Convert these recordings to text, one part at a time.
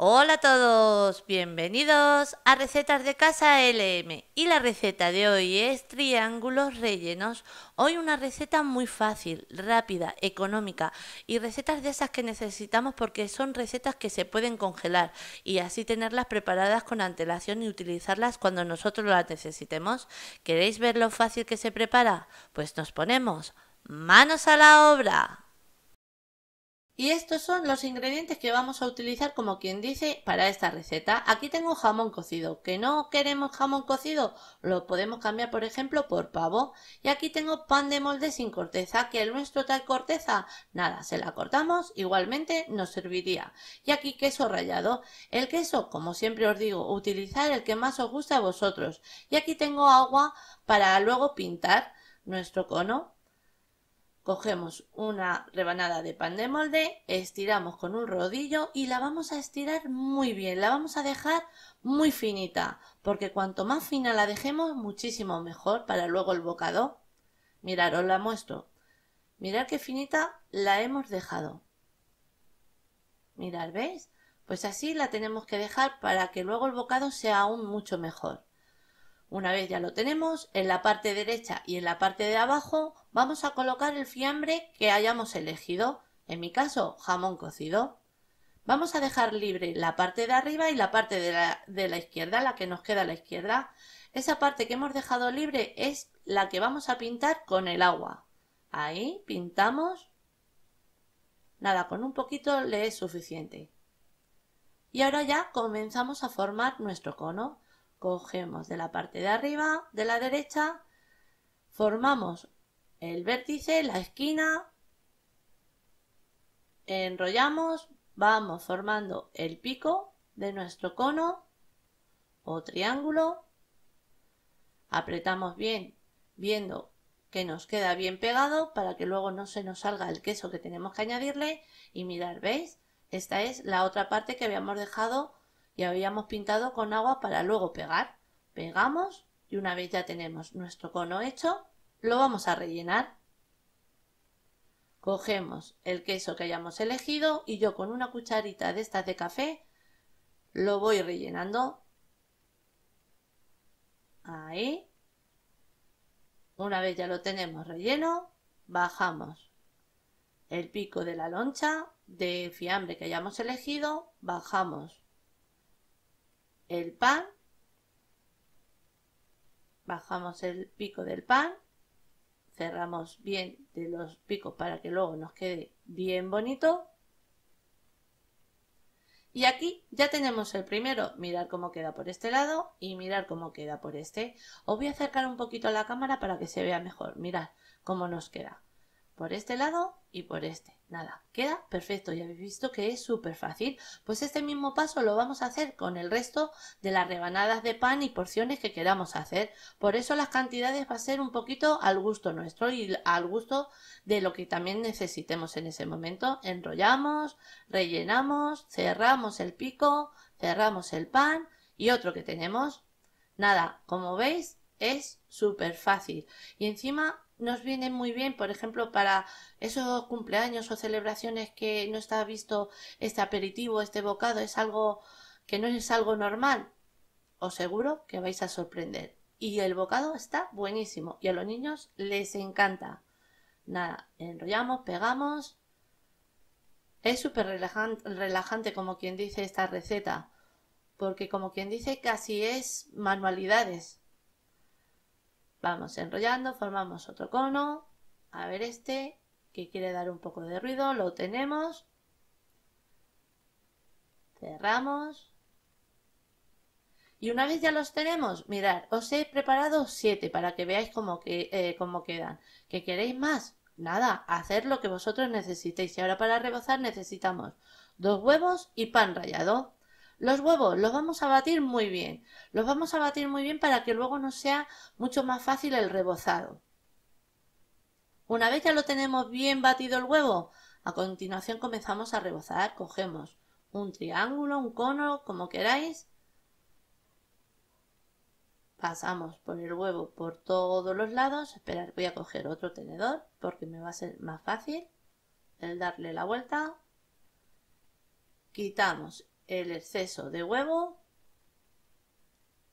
Hola a todos, bienvenidos a Recetas de Casa LM y la receta de hoy es triángulos rellenos. Hoy una receta muy fácil, rápida, económica y recetas de esas que necesitamos porque son recetas que se pueden congelar y así tenerlas preparadas con antelación y utilizarlas cuando nosotros las necesitemos. ¿Queréis ver lo fácil que se prepara? Pues nos ponemos manos a la obra. Y estos son los ingredientes que vamos a utilizar como quien dice para esta receta. Aquí tengo jamón cocido, que no queremos jamón cocido, lo podemos cambiar por ejemplo por pavo. Y aquí tengo pan de molde sin corteza, que el nuestro tal corteza, nada, se la cortamos, igualmente nos serviría. Y aquí queso rallado. El queso, como siempre os digo, utilizar el que más os gusta a vosotros. Y aquí tengo agua para luego pintar nuestro cono Cogemos una rebanada de pan de molde, estiramos con un rodillo y la vamos a estirar muy bien, la vamos a dejar muy finita, porque cuanto más fina la dejemos, muchísimo mejor para luego el bocado. Mirad, os la muestro. Mirad qué finita la hemos dejado. Mirad, ¿veis? Pues así la tenemos que dejar para que luego el bocado sea aún mucho mejor. Una vez ya lo tenemos, en la parte derecha y en la parte de abajo vamos a colocar el fiambre que hayamos elegido, en mi caso jamón cocido. Vamos a dejar libre la parte de arriba y la parte de la, izquierda, la que nos queda a la izquierda. Esa parte que hemos dejado libre es la que vamos a pintar con el agua. Ahí pintamos. Nada, con un poquito le es suficiente. Y ahora ya comenzamos a formar nuestro cono cogemos de la parte de arriba, de la derecha, formamos el vértice, la esquina, enrollamos, vamos formando el pico de nuestro cono o triángulo, apretamos bien viendo que nos queda bien pegado para que luego no se nos salga el queso que tenemos que añadirle y mirar, ¿veis? Esta es la otra parte que habíamos dejado y habíamos pintado con agua para luego pegar. Pegamos y una vez ya tenemos nuestro cono hecho, lo vamos a rellenar. Cogemos el queso que hayamos elegido y yo con una cucharita de estas de café lo voy rellenando. Ahí. Una vez ya lo tenemos relleno, bajamos el pico de la loncha de fiambre que hayamos elegido, bajamos el pan, bajamos el pico del pan, cerramos bien de los picos para que luego nos quede bien bonito. Y aquí ya tenemos el primero, mirar cómo queda por este lado y mirar cómo queda por este. Os voy a acercar un poquito a la cámara para que se vea mejor, mirad cómo nos queda por este lado y por este. Nada, queda perfecto. Ya habéis visto que es súper fácil. Pues este mismo paso lo vamos a hacer con el resto de las rebanadas de pan y porciones que queramos hacer. Por eso las cantidades va a ser un poquito al gusto nuestro y al gusto de lo que también necesitemos en ese momento. Enrollamos, rellenamos, cerramos el pico, cerramos el pan y otro que tenemos. Nada, como veis es súper fácil. Y encima nos viene muy bien, por ejemplo, para esos cumpleaños o celebraciones que no está visto este aperitivo, este bocado, es algo que no es algo normal. Os seguro que vais a sorprender. Y el bocado está buenísimo y a los niños les encanta. Nada, enrollamos, pegamos. Es súper relajante, relajante como quien dice esta receta, porque como quien dice casi es manualidades, Vamos enrollando, formamos otro cono. A ver este, que quiere dar un poco de ruido, lo tenemos. Cerramos. Y una vez ya los tenemos, mirad, os he preparado siete para que veáis cómo, que, eh, quedan. ¿Que queréis más? Nada, hacer lo que vosotros necesitéis. Y ahora para rebozar necesitamos dos huevos y pan rallado. Los huevos los vamos a batir muy bien. Los vamos a batir muy bien para que luego nos sea mucho más fácil el rebozado. Una vez ya lo tenemos bien batido el huevo, a continuación comenzamos a rebozar. Cogemos un triángulo, un cono, como queráis. Pasamos por el huevo por todos los lados. Esperar, voy a coger otro tenedor porque me va a ser más fácil el darle la vuelta. Quitamos el exceso de huevo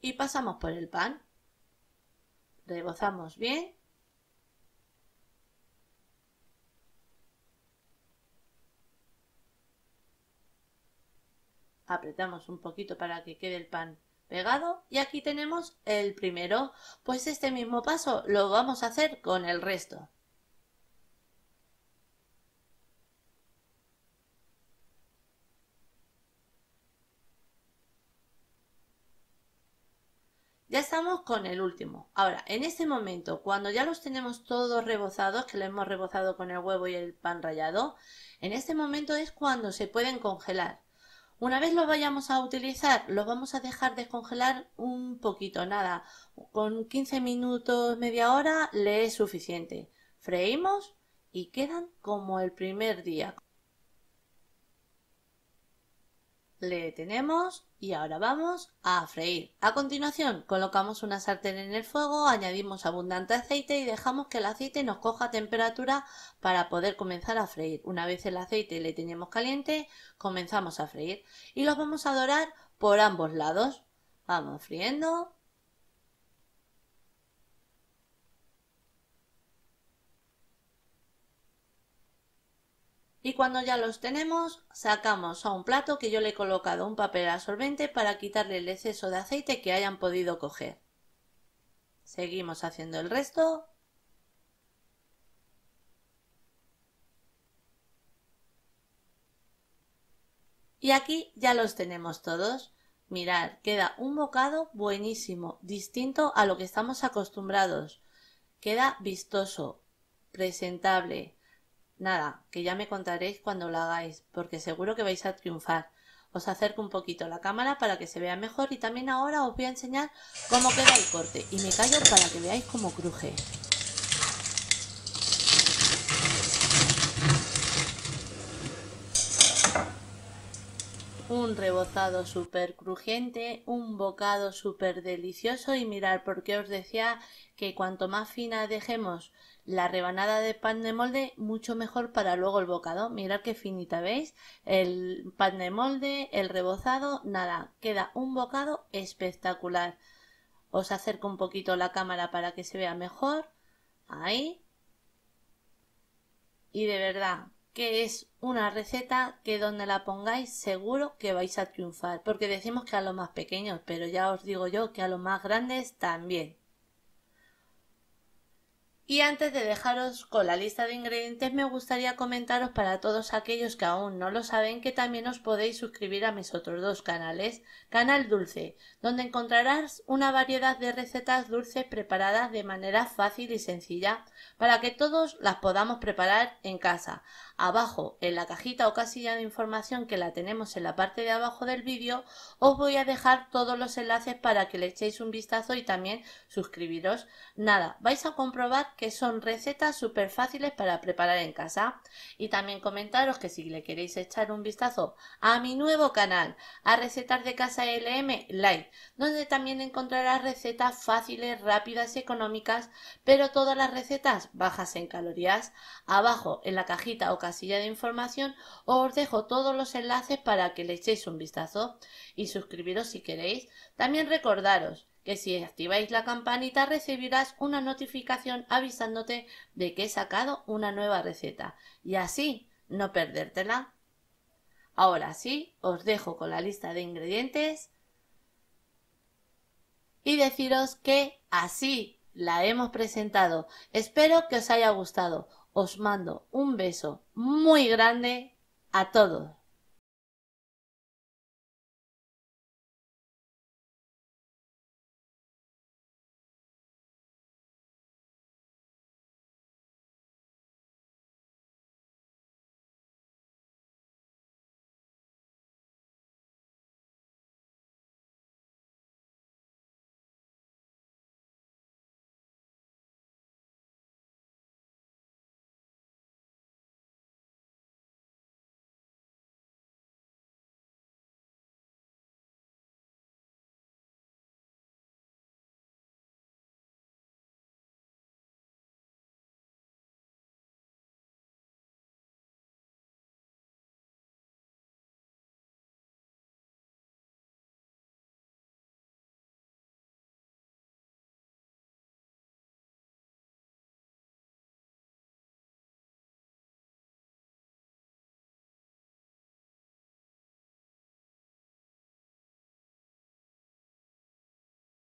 y pasamos por el pan. Rebozamos bien. Apretamos un poquito para que quede el pan pegado y aquí tenemos el primero. Pues este mismo paso lo vamos a hacer con el resto. Ya estamos con el último. Ahora, en este momento, cuando ya los tenemos todos rebozados, que lo hemos rebozado con el huevo y el pan rallado, en este momento es cuando se pueden congelar. Una vez los vayamos a utilizar, los vamos a dejar descongelar un poquito, nada. Con 15 minutos, media hora, le es suficiente. Freímos y quedan como el primer día. le tenemos y ahora vamos a freír. A continuación colocamos una sartén en el fuego, añadimos abundante aceite y dejamos que el aceite nos coja temperatura para poder comenzar a freír. Una vez el aceite le tenemos caliente comenzamos a freír y los vamos a dorar por ambos lados. Vamos friendo y cuando ya los tenemos sacamos a un plato que yo le he colocado un papel absorbente para quitarle el exceso de aceite que hayan podido coger. Seguimos haciendo el resto Y aquí ya los tenemos todos. Mirad, queda un bocado buenísimo, distinto a lo que estamos acostumbrados. Queda vistoso, presentable, Nada, que ya me contaréis cuando lo hagáis, porque seguro que vais a triunfar. Os acerco un poquito la cámara para que se vea mejor y también ahora os voy a enseñar cómo queda el corte. Y me callo para que veáis cómo cruje. un rebozado súper crujiente, un bocado súper delicioso y mirar porque os decía que cuanto más fina dejemos la rebanada de pan de molde mucho mejor para luego el bocado. Mirad qué finita, ¿veis? El pan de molde, el rebozado, nada, queda un bocado espectacular. Os acerco un poquito la cámara para que se vea mejor. Ahí. Y de verdad, que es una receta que donde la pongáis seguro que vais a triunfar. Porque decimos que a los más pequeños, pero ya os digo yo que a los más grandes también. Y antes de dejaros con la lista de ingredientes me gustaría comentaros para todos aquellos que aún no lo saben que también os podéis suscribir a mis otros dos canales, Canal Dulce, donde encontrarás una variedad de recetas dulces preparadas de manera fácil y sencilla para que todos las podamos preparar en casa, abajo en la cajita o casilla de información que la tenemos en la parte de abajo del vídeo, os voy a dejar todos los enlaces para que le echéis un vistazo y también suscribiros. Nada, vais a comprobar que son recetas súper fáciles para preparar en casa. Y también comentaros que si le queréis echar un vistazo a mi nuevo canal, a Recetas de Casa LM like donde también encontrarás recetas fáciles, rápidas y económicas, pero todas las recetas bajas en calorías. Abajo en la cajita o casilla de información os dejo todos los enlaces para que le echéis un vistazo y suscribiros si queréis. También recordaros que si activáis la campanita recibirás una notificación avisándote de que he sacado una nueva receta y así no perdértela. Ahora sí, os dejo con la lista de ingredientes y deciros que así la hemos presentado. Espero que os haya gustado. Os mando un beso muy grande a todos.